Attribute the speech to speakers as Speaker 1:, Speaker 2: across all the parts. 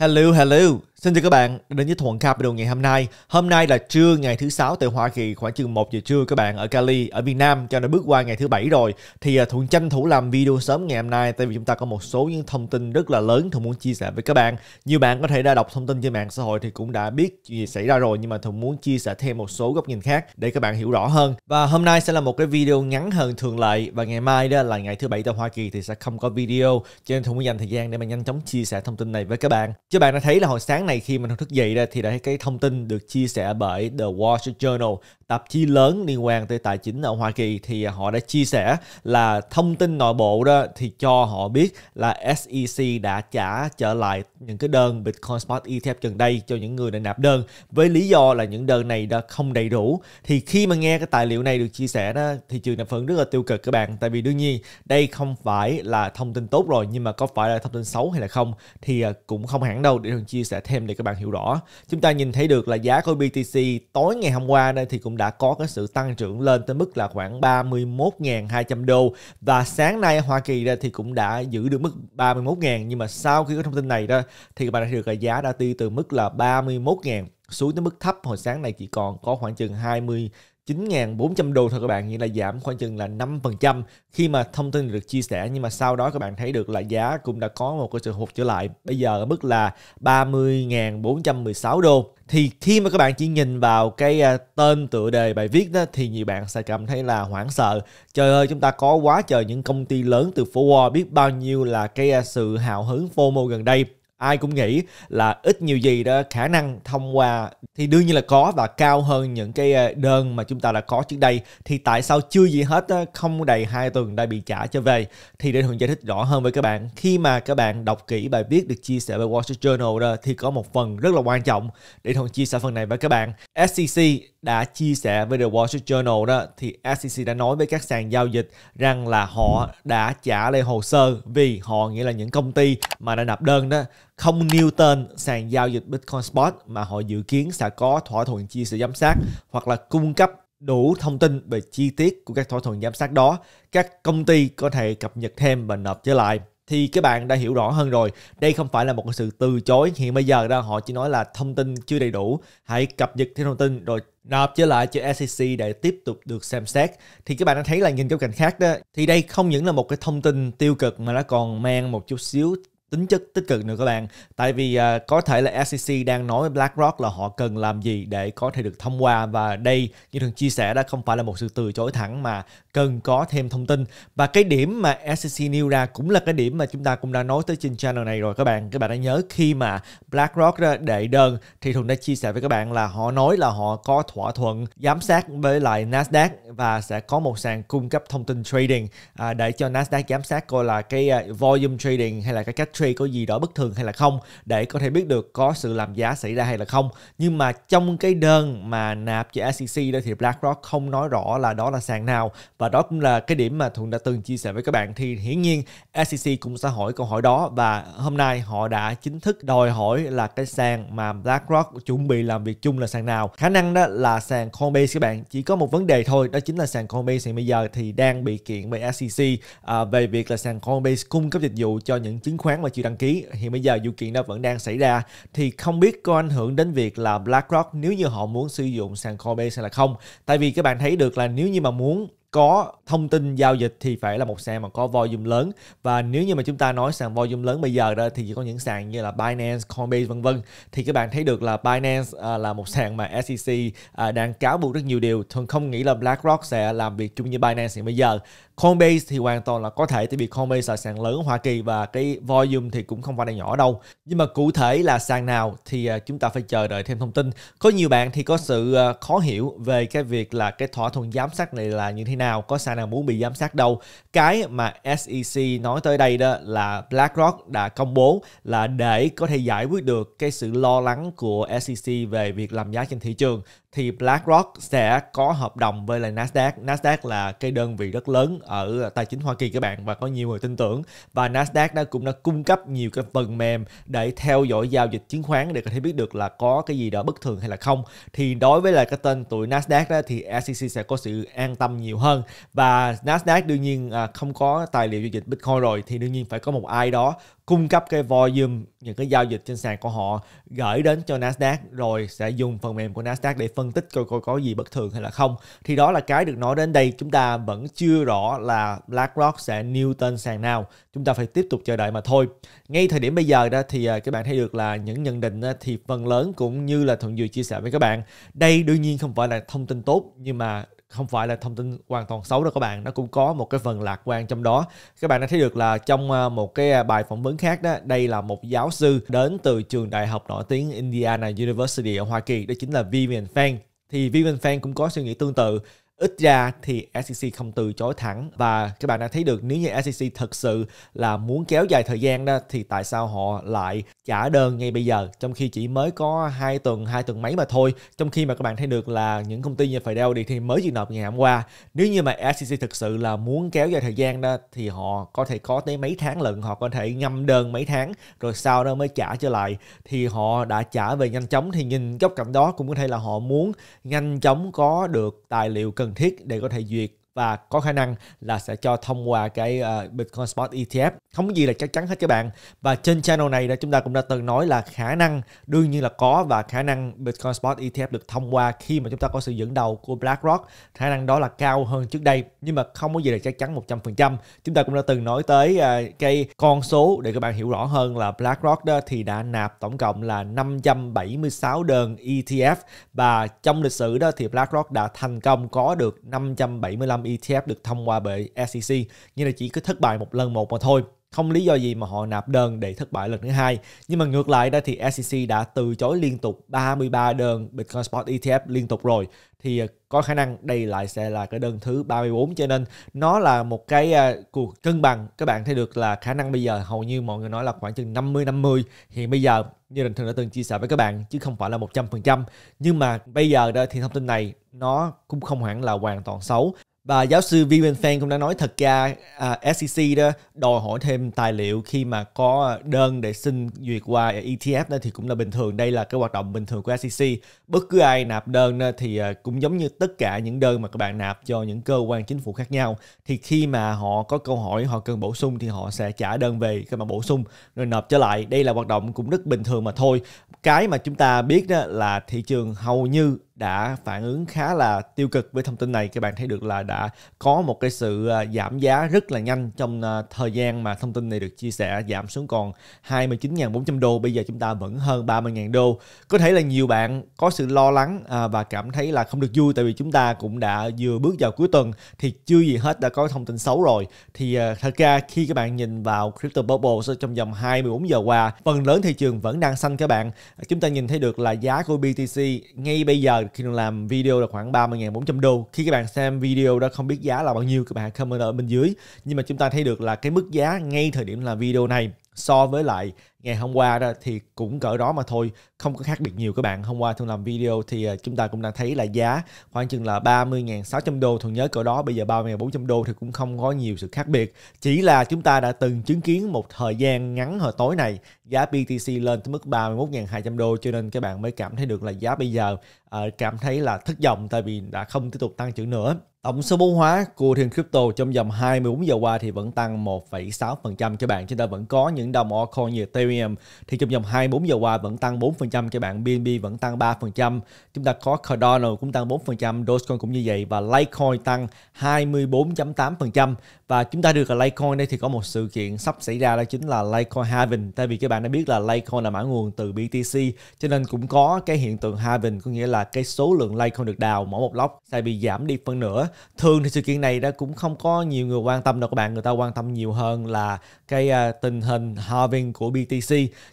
Speaker 1: Hello, hello. Xin chào các bạn đến với Thuận Capital ngày hôm nay. Hôm nay là trưa ngày thứ sáu tại Hoa Kỳ khoảng chừng 1 giờ trưa các bạn ở Cali ở Việt Nam cho nên bước qua ngày thứ bảy rồi thì à, Thuận tranh thủ làm video sớm ngày hôm nay tại vì chúng ta có một số những thông tin rất là lớn Thuận muốn chia sẻ với các bạn. Nhiều bạn có thể đã đọc thông tin trên mạng xã hội thì cũng đã biết chuyện gì xảy ra rồi nhưng mà Thuận muốn chia sẻ thêm một số góc nhìn khác để các bạn hiểu rõ hơn. Và hôm nay sẽ là một cái video ngắn hơn thường lệ và ngày mai đó là ngày thứ bảy tại Hoa Kỳ thì sẽ không có video cho nên Thuận muốn dành thời gian để mà nhanh chóng chia sẻ thông tin này với các bạn. Chứ bạn đã thấy là hồi sáng này khi mình thức dậy ra thì đã thấy cái thông tin được chia sẻ bởi The Wall Street Journal tạp chí lớn liên quan tới tài chính ở Hoa Kỳ thì họ đã chia sẻ là thông tin nội bộ đó thì cho họ biết là SEC đã trả trở lại những cái đơn Bitcoin Spot ETF gần đây cho những người đã nạp đơn với lý do là những đơn này đã không đầy đủ thì khi mà nghe cái tài liệu này được chia sẻ đó thì trường đã phản rất là tiêu cực các bạn tại vì đương nhiên đây không phải là thông tin tốt rồi nhưng mà có phải là thông tin xấu hay là không thì à, cũng không hẳn đâu để thường chia sẻ thêm để các bạn hiểu rõ chúng ta nhìn thấy được là giá của BTC tối ngày hôm qua đây thì cũng đã có cái sự tăng trưởng lên tới mức là khoảng 31.200 đô và sáng nay Hoa Kỳ ra thì cũng đã giữ được mức 31.000 nhưng mà sau khi có thông tin này đó thì các bạn đã được là giá đã đi từ mức là 31.000 xuống tới mức thấp hồi sáng này chỉ còn có khoảng chừng 20 9.400 đô thôi các bạn, nghĩa là giảm khoảng chừng là 5% khi mà thông tin được chia sẻ nhưng mà sau đó các bạn thấy được là giá cũng đã có một cái sự hụt trở lại. Bây giờ ở mức là 30.416 đô. Thì khi mà các bạn chỉ nhìn vào cái à, tên tựa đề bài viết đó thì nhiều bạn sẽ cảm thấy là hoảng sợ. Trời ơi chúng ta có quá trời những công ty lớn từ phố Wall biết bao nhiêu là cái à, sự hào hứng FOMO gần đây ai cũng nghĩ là ít nhiều gì đó khả năng thông qua thì đương nhiên là có và cao hơn những cái ờ, đơn mà chúng ta đã có trước đây thì tại sao chưa gì hết không đầy hai tuần đã bị trả cho về thì để thường giải thích rõ hơn với các bạn khi mà các bạn đọc kỹ bài viết được chia sẻ bởi Wall Street Journal đó, thì có một phần rất là quan trọng để thường chia sẻ phần này với các bạn SEC đã chia sẻ với The Wall Street Journal đó thì SEC đã nói với các sàn giao dịch rằng là họ đã trả lại hồ sơ vì họ nghĩa là những công ty mà đã nộp đơn đó không nêu tên sàn giao dịch Bitcoin Spot mà họ dự kiến sẽ có thỏa thuận chia sẻ giám sát hoặc là cung cấp đủ thông tin về chi tiết của các thỏa thuận giám sát đó, các công ty có thể cập nhật thêm và nộp trở lại thì các bạn đã hiểu rõ hơn rồi. Đây không phải là một sự từ chối hiện bây giờ ra họ chỉ nói là thông tin chưa đầy đủ, hãy cập nhật thêm thông tin rồi nộp trở lại cho SEC để tiếp tục được xem xét. Thì các bạn đã thấy là nhìn góc cảnh khác đó, thì đây không những là một cái thông tin tiêu cực mà nó còn mang một chút xíu tính chất tích cực nữa các bạn tại vì à, có thể là SEC đang nói với BlackRock là họ cần làm gì để có thể được thông qua và đây như thường chia sẻ đã không phải là một sự từ chối thẳng mà cần có thêm thông tin và cái điểm mà SEC nêu ra cũng là cái điểm mà chúng ta cũng đã nói tới trên channel này rồi các bạn các bạn đã nhớ khi mà BlackRock đệ đơn thì thường đã chia sẻ với các bạn là họ nói là họ có thỏa thuận giám sát với lại Nasdaq và sẽ có một sàn cung cấp thông tin trading à, để cho Nasdaq giám sát coi là cái uh, volume trading hay là cái cách Tree có gì đó bất thường hay là không để có thể biết được có sự làm giá xảy ra hay là không. Nhưng mà trong cái đơn mà nạp cho SEC đó thì BlackRock không nói rõ là đó là sàn nào và đó cũng là cái điểm mà Thuận đã từng chia sẻ với các bạn thì hiển nhiên SEC cũng sẽ hỏi câu hỏi đó và hôm nay họ đã chính thức đòi hỏi là cái sàn mà BlackRock chuẩn bị làm việc chung là sàn nào. Khả năng đó là sàn Coinbase các bạn. Chỉ có một vấn đề thôi, đó chính là sàn Coinbase hiện bây giờ thì đang bị kiện bởi SEC à, về việc là sàn Coinbase cung cấp dịch vụ cho những chứng khoán và chưa đăng ký thì bây giờ vụ kiện đó vẫn đang xảy ra thì không biết có ảnh hưởng đến việc là BlackRock nếu như họ muốn sử dụng sàn Coinbase hay là không tại vì các bạn thấy được là nếu như mà muốn có thông tin giao dịch thì phải là một sàn mà có volume lớn và nếu như mà chúng ta nói sàn volume lớn bây giờ đó thì chỉ có những sàn như là Binance, Coinbase vân vân thì các bạn thấy được là Binance à, là một sàn mà SEC à, đang cáo buộc rất nhiều điều thường không nghĩ là BlackRock sẽ làm việc chung như Binance hiện bây giờ Coinbase thì hoàn toàn là có thể tại vì Coinbase là sàn lớn Hoa Kỳ và cái volume thì cũng không phải là nhỏ đâu. Nhưng mà cụ thể là sàn nào thì à, chúng ta phải chờ đợi thêm thông tin. Có nhiều bạn thì có sự à, khó hiểu về cái việc là cái thỏa thuận giám sát này là như thế nào, có sàn nào muốn bị giám sát đâu. Cái mà SEC nói tới đây đó là BlackRock đã công bố là để có thể giải quyết được cái sự lo lắng của SEC về việc làm giá trên thị trường thì BlackRock sẽ có hợp đồng với lại Nasdaq. Nasdaq là cái đơn vị rất lớn ở tài chính Hoa Kỳ các bạn và có nhiều người tin tưởng và Nasdaq nó cũng đã cung cấp nhiều cái phần mềm để theo dõi giao dịch chứng khoán để có thể biết được là có cái gì đó bất thường hay là không. Thì đối với lại cái tên tụi Nasdaq đó thì SEC sẽ có sự an tâm nhiều hơn và Nasdaq đương nhiên à, không có tài liệu giao dịch Bitcoin rồi thì đương nhiên phải có một ai đó cung cấp cái volume những cái giao dịch trên sàn của họ gửi đến cho Nasdaq rồi sẽ dùng phần mềm của Nasdaq để phân tích coi coi có gì bất thường hay là không thì đó là cái được nói đến đây chúng ta vẫn chưa rõ là BlackRock sẽ nêu tên sàn nào chúng ta phải tiếp tục chờ đợi mà thôi ngay thời điểm bây giờ đó thì à, các bạn thấy được là những nhận định à, thì phần lớn cũng như là thuận vừa chia sẻ với các bạn đây đương nhiên không phải là thông tin tốt nhưng mà không phải là thông tin hoàn toàn xấu đâu các bạn nó cũng có một cái phần lạc quan trong đó các bạn đã thấy được là trong à, một cái à, bài phỏng vấn khác đó đây là một giáo sư đến từ trường đại học nổi tiếng Indiana University ở Hoa Kỳ đó chính là Vivian Fang thì Vivian Fang cũng có suy nghĩ tương tự ít ra thì SEC không từ chối thẳng và các bạn đã thấy được nếu như SEC thực sự là muốn kéo dài thời gian đó thì tại sao họ lại trả đơn ngay bây giờ trong khi chỉ mới có hai tuần hai tuần mấy mà thôi trong khi mà các bạn thấy được là những công ty như phải đi thì mới chỉ nộp ngày hôm qua nếu như mà SEC thực sự là muốn kéo dài thời gian đó thì họ có thể có tới mấy tháng lận họ có thể ngâm đơn mấy tháng rồi sau đó mới trả trở lại thì họ đã trả về nhanh chóng thì nhìn góc cạnh đó cũng có thể là họ muốn nhanh chóng có được tài liệu cần cần thiết để có thể duyệt và có khả năng là sẽ cho thông qua cái uh, Bitcoin Spot ETF không có gì là chắc chắn hết các bạn và trên channel này đã chúng ta cũng đã từng nói là khả năng đương nhiên là có và khả năng Bitcoin Spot ETF được thông qua khi mà chúng ta có sự dẫn đầu của BlackRock khả năng đó là cao hơn trước đây nhưng mà không có gì là chắc chắn 100% chúng ta cũng đã từng nói tới uh, cái con số để các bạn hiểu rõ hơn là BlackRock đó thì đã nạp tổng cộng là 576 đơn ETF và trong lịch sử đó thì BlackRock đã thành công có được 575 ETF ETF được thông qua bởi SEC nhưng là chỉ có thất bại một lần một mà thôi không lý do gì mà họ nạp đơn để thất bại lần thứ hai. Nhưng mà ngược lại đó thì SEC đã từ chối liên tục 33 đơn Bitcoin Spot ETF liên tục rồi thì à, có khả năng đây lại sẽ là cái đơn thứ 34 cho nên nó là một cái à, cuộc cân bằng các bạn thấy được là khả năng bây giờ hầu như mọi người nói là khoảng chừng 50 50 hiện bây giờ như Đình Thường đã từng chia sẻ với các bạn chứ không phải là 100% nhưng mà bây giờ đó thì thông tin này nó cũng không hẳn là hoàn toàn xấu và giáo sư Vivian Fan cũng đã nói thật ra à, SEC đó đòi hỏi thêm tài liệu khi mà có đơn để xin duyệt qua ETF đó thì cũng là bình thường đây là cái hoạt động bình thường của SEC bất cứ ai nạp đơn đó, thì à, cũng giống như tất cả những đơn mà các bạn nạp cho những cơ quan chính phủ khác nhau thì khi mà họ có câu hỏi họ cần bổ sung thì họ sẽ trả đơn về các mà bổ sung rồi nộp trở lại đây là hoạt động cũng rất bình thường mà thôi cái mà chúng ta biết đó là thị trường hầu như đã phản ứng khá là tiêu cực với thông tin này các bạn thấy được là đã có một cái sự à, giảm giá rất là nhanh trong à, thời gian mà thông tin này được chia sẻ giảm xuống còn 29.400 đô bây giờ chúng ta vẫn hơn 30.000 đô có thể là nhiều bạn có sự lo lắng à, và cảm thấy là không được vui tại vì chúng ta cũng đã vừa bước vào cuối tuần thì chưa gì hết đã có thông tin xấu rồi thì thật ra khi các bạn nhìn vào crypto bubble trong vòng 24 giờ qua phần lớn thị trường vẫn đang xanh các bạn chúng ta nhìn thấy được là giá của BTC ngay bây giờ khi làm video là khoảng 30.000 400 đô khi các bạn xem video đó không biết giá là bao nhiêu các bạn comment ở bên dưới nhưng mà chúng ta thấy được là cái mức giá ngay thời điểm làm video này so với lại ngày hôm qua đó thì cũng cỡ đó mà thôi không có khác biệt nhiều các bạn hôm qua thường làm video thì à, chúng ta cũng đã thấy là giá khoảng chừng là 30.600 đô thường nhớ cỡ đó bây giờ 30.400 đô thì cũng không có nhiều sự khác biệt chỉ là chúng ta đã từng chứng kiến một thời gian ngắn hồi tối này giá BTC lên tới mức 31.200 đô cho nên các bạn mới cảm thấy được là giá bây giờ à, cảm thấy là thất vọng tại vì đã không tiếp tục tăng trưởng nữa Tổng số vốn hóa của thiên crypto trong vòng 24 giờ qua thì vẫn tăng 1,6% cho bạn. Chúng ta vẫn có những đồng altcoin như Ethereum Ethereum thì trong vòng 24 giờ qua vẫn tăng 4%, các bạn BNB vẫn tăng 3%, chúng ta có Cardano cũng tăng 4%, Dogecoin cũng như vậy và Litecoin tăng 24.8% và chúng ta được là Litecoin đây thì có một sự kiện sắp xảy ra đó chính là Litecoin halving. Tại vì các bạn đã biết là Litecoin là mã nguồn từ BTC cho nên cũng có cái hiện tượng halving có nghĩa là cái số lượng Litecoin được đào mỗi một lóc sẽ bị giảm đi phân nửa. Thường thì sự kiện này đã cũng không có nhiều người quan tâm đâu các bạn, người ta quan tâm nhiều hơn là cái à, tình hình halving của BTC.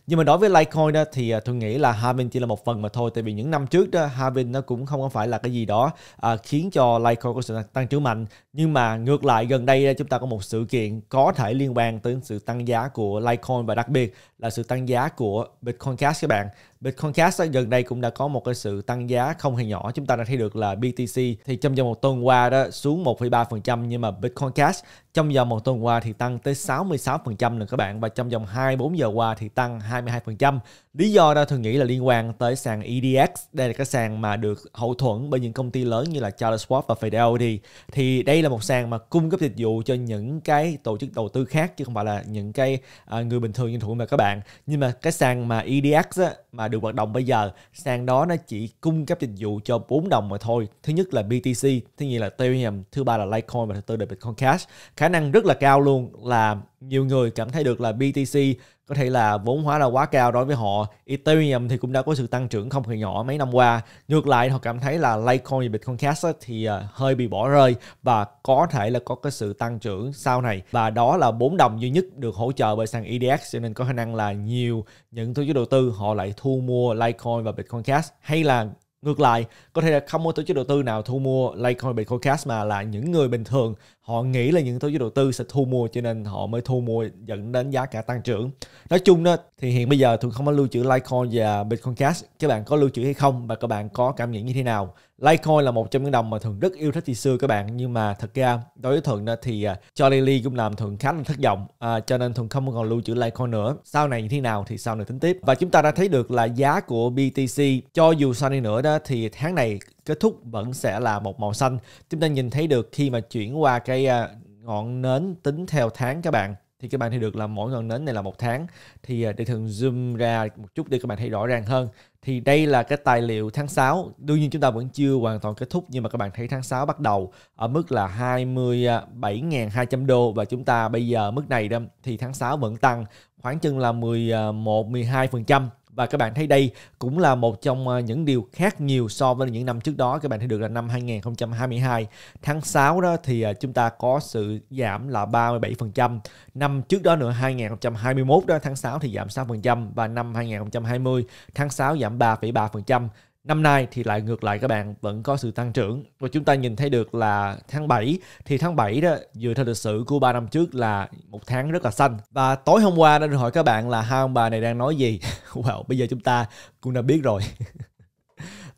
Speaker 1: Nhưng mà đối với Litecoin đó thì à, tôi nghĩ là halving chỉ là một phần mà thôi tại vì những năm trước đó halving nó cũng không phải là cái gì đó à, khiến cho Litecoin có sự tăng trưởng mạnh. Nhưng mà ngược lại gần đây chúng chúng ta có một sự kiện có thể liên quan tới sự tăng giá của Litecoin và đặc biệt là sự tăng giá của Bitcoin Cash các bạn Bitcoin Cash gần đây cũng đã có một cái sự tăng giá không hề nhỏ. Chúng ta đã thấy được là BTC thì trong vòng một tuần qua đó xuống 1,3% nhưng mà Bitcoin Cash trong vòng một tuần qua thì tăng tới 66% rồi các bạn và trong vòng 24 giờ qua thì tăng 22%. Lý do đó thường nghĩ là liên quan tới sàn EDX. Đây là cái sàn mà được hậu thuẫn bởi những công ty lớn như là Charles Schwab và Fidelity. Thì đây là một sàn mà cung cấp dịch vụ cho những cái tổ chức đầu tư khác chứ không phải là những cái à, người bình thường như thường mà các bạn. Nhưng mà cái sàn mà EDX á, mà được hoạt động bây giờ sàn đó nó chỉ cung cấp dịch vụ cho bốn đồng mà thôi thứ nhất là BTC thứ nhì là Ethereum thứ ba là Litecoin và thứ tư là Bitcoin Cash khả năng rất là cao luôn là nhiều người cảm thấy được là BTC có thể là vốn hóa là quá cao đối với họ. Ethereum thì cũng đã có sự tăng trưởng không hề nhỏ mấy năm qua. Ngược lại họ cảm thấy là Litecoin và Bitcoin Cash thì à, hơi bị bỏ rơi và có thể là có cái sự tăng trưởng sau này. Và đó là bốn đồng duy nhất được hỗ trợ bởi sàn EDX cho nên có khả năng là nhiều những tổ chức đầu tư họ lại thu mua Litecoin và Bitcoin Cash hay là Ngược lại, có thể là không có tổ chức đầu tư nào thu mua Litecoin Bitcoin Cash mà là những người bình thường họ nghĩ là những tổ chức đầu tư sẽ thu mua cho nên họ mới thu mua dẫn đến giá cả tăng trưởng nói chung đó thì hiện bây giờ thường không có lưu trữ Litecoin và Bitcoin Cash các bạn có lưu trữ hay không và các bạn có cảm nhận như thế nào Litecoin là một trong những đồng mà thường rất yêu thích từ xưa các bạn nhưng mà thật ra đối với thường thì à, Charlie Lee cũng làm thường khá là thất vọng à, cho nên thường không còn lưu trữ Litecoin nữa sau này như thế nào thì sau này tính tiếp và chúng ta đã thấy được là giá của BTC cho dù sau này nữa đó thì tháng này kết thúc vẫn sẽ là một màu xanh chúng ta nhìn thấy được khi mà chuyển qua cái à, ngọn nến tính theo tháng các bạn thì các bạn thấy được là mỗi ngọn nến này là một tháng thì à, để thường zoom ra một chút để các bạn thấy rõ ràng hơn thì đây là cái tài liệu tháng 6 đương nhiên chúng ta vẫn chưa hoàn toàn kết thúc nhưng mà các bạn thấy tháng 6 bắt đầu ở mức là 27.200 đô và chúng ta bây giờ mức này đó thì tháng 6 vẫn tăng khoảng chừng là 11 12% à, và các bạn thấy đây cũng là một trong ờ, những điều khác nhiều so với những năm trước đó các bạn thấy được là năm 2022 tháng 6 đó thì ờ, chúng ta có sự giảm là 37% năm trước đó nữa 2021 đó tháng 6 thì giảm 6% và năm 2020 tháng 6 giảm 3,3% Năm nay thì lại ngược lại các bạn vẫn có sự tăng trưởng và chúng ta nhìn thấy được là tháng 7 thì tháng 7 đó dựa theo lịch sử của 3 năm trước là một tháng rất là xanh và tối hôm qua đã được hỏi các bạn là hai ông bà này đang nói gì. Wow, bây giờ chúng ta cũng đã biết rồi.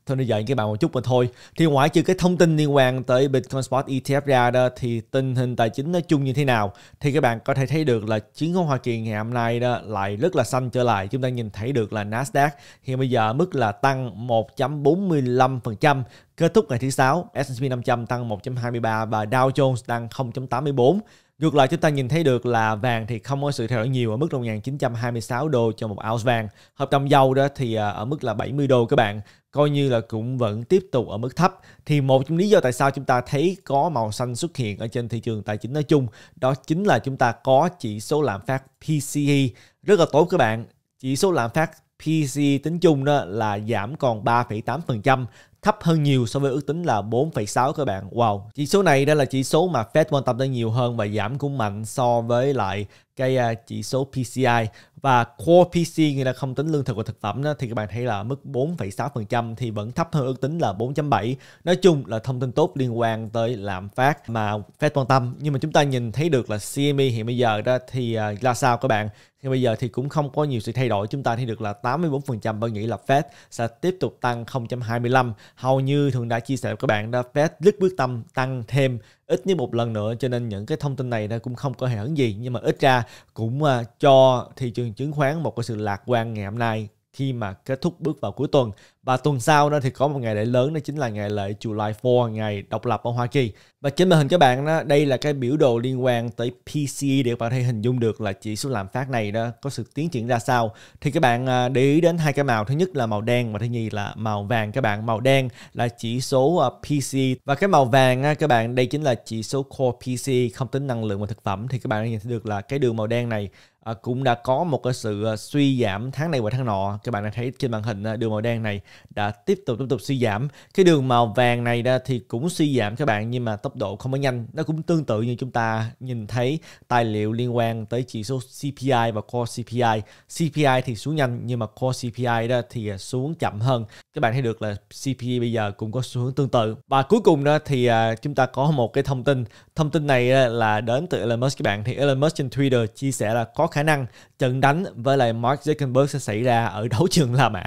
Speaker 1: thôi bây giờ những cái bạn một chút mà thôi thì ngoài trừ cái thông tin liên quan tới Bitcoin Spot ETF ra đó thì tình hình tài chính nói chung như thế nào thì các bạn có thể thấy được là chứng khoán Hoa Kỳ ngày hôm nay đó lại rất là xanh trở lại chúng ta nhìn thấy được là Nasdaq hiện bây giờ mức là tăng 1.45% kết thúc ngày thứ sáu S&P 500 tăng 1.23 và Dow Jones tăng 0.84 Ngược lại chúng ta nhìn thấy được là vàng thì không có sự thay đổi nhiều ở mức là 1926 đô cho một ounce vàng. Hợp đồng dầu đó thì à, ở mức là 70 đô các bạn coi như là cũng vẫn tiếp tục ở mức thấp thì một trong lý do tại sao chúng ta thấy có màu xanh xuất hiện ở trên thị trường tài chính nói chung đó chính là chúng ta có chỉ số lạm phát PCE rất là tốt các bạn chỉ số lạm phát PCE tính chung đó là giảm còn 3,8% thấp hơn nhiều so với ước tính là 4,6 các bạn. Wow, chỉ số này đây là chỉ số mà Fed quan tâm tới nhiều hơn và giảm cũng mạnh so với lại cái à, chỉ số PCI và core PC nghĩa là không tính lương thực và thực phẩm đó, thì các bạn thấy là mức 4,6% thì vẫn thấp hơn ước tính là 4.7. Nói chung là thông tin tốt liên quan tới lạm phát mà Fed quan tâm. Nhưng mà chúng ta nhìn thấy được là CME hiện bây giờ đó thì là sao các bạn? thì bây giờ thì cũng không có nhiều sự thay đổi chúng ta thấy được là 84% vẫn nghĩ là Fed sẽ tiếp tục tăng 0.25 hầu như thường đã chia sẻ với các bạn đã Fed rất quyết tâm tăng thêm ít nhất một lần nữa cho nên những cái thông tin này nó cũng không có hề hấn gì nhưng mà ít ra cũng à, cho thị trường chứng khoán một cái sự lạc quan ngày hôm nay khi mà kết thúc bước vào cuối tuần và tuần sau đó thì có một ngày lễ lớn đó chính là ngày lễ July 4 ngày độc lập ở Hoa Kỳ và trên màn hình các bạn đó đây là cái biểu đồ liên quan tới PCE để các bạn thể hình dung được là chỉ số lạm phát này đó có sự tiến triển ra sao thì các bạn à, để ý đến hai cái màu thứ nhất là màu đen và thứ nhì là màu vàng các bạn màu đen là chỉ số à, PCE và cái màu vàng các bạn đây chính là chỉ số core PCE không tính năng lượng và thực phẩm thì các bạn nhìn thấy được là cái đường màu đen này Ờ, cũng đã có một cái sự ờ, suy giảm tháng này và tháng nọ các bạn đã thấy trên màn hình ờ, đường màu đen này đã tiếp tục tiếp tục suy giảm cái đường màu vàng này đó thì cũng suy giảm các bạn nhưng mà tốc độ không có nhanh nó cũng tương tự như chúng ta nhìn thấy tài liệu liên quan tới chỉ số CPI và Core CPI CPI thì xuống nhanh nhưng mà Core CPI đó thì xuống chậm hơn các bạn thấy được là CPI bây giờ cũng có xu hướng tương tự và cuối cùng đó thì chúng ta có một cái thông tin thông tin này là đến từ Elon Musk các bạn thì Elon Musk trên Twitter chia sẻ là có khả khả năng trận đánh với lại Mark Zuckerberg sẽ xảy ra ở đấu trường La Mã.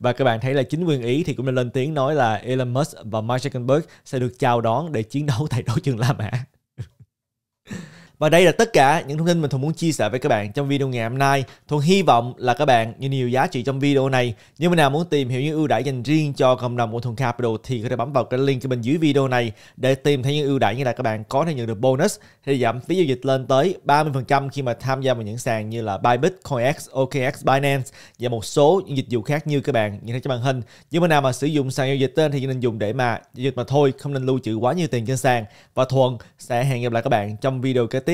Speaker 1: Và các bạn thấy là chính quyền Ý thì cũng đã lên tiếng nói là Elon Musk và Mark Zuckerberg sẽ được chào đón để chiến đấu tại đấu trường La Mã. Và đây là tất cả những thông tin mình Thuận muốn chia sẻ với các bạn trong video ngày hôm nay. Thuận hy vọng là các bạn như nhiều giá trị trong video này. Nếu mà nào muốn tìm hiểu những ưu đãi dành riêng cho cộng đồng của Thuận Capital thì có thể bấm vào cái link ở bên dưới video này để tìm thấy những ưu đãi như là các bạn có thể nhận được bonus thì giảm phí giao dịch lên tới 30% khi mà tham gia vào những sàn như là Bybit, CoinX, OKX, Binance và một số những dịch vụ khác như các bạn nhìn thấy trên màn hình. Nếu mà nào mà sử dụng sàn giao dịch tên thì nên dùng để mà giao dịch mà thôi, không nên lưu trữ quá nhiều tiền trên sàn. Và Thuận sẽ hẹn gặp lại các bạn trong video kế tiếp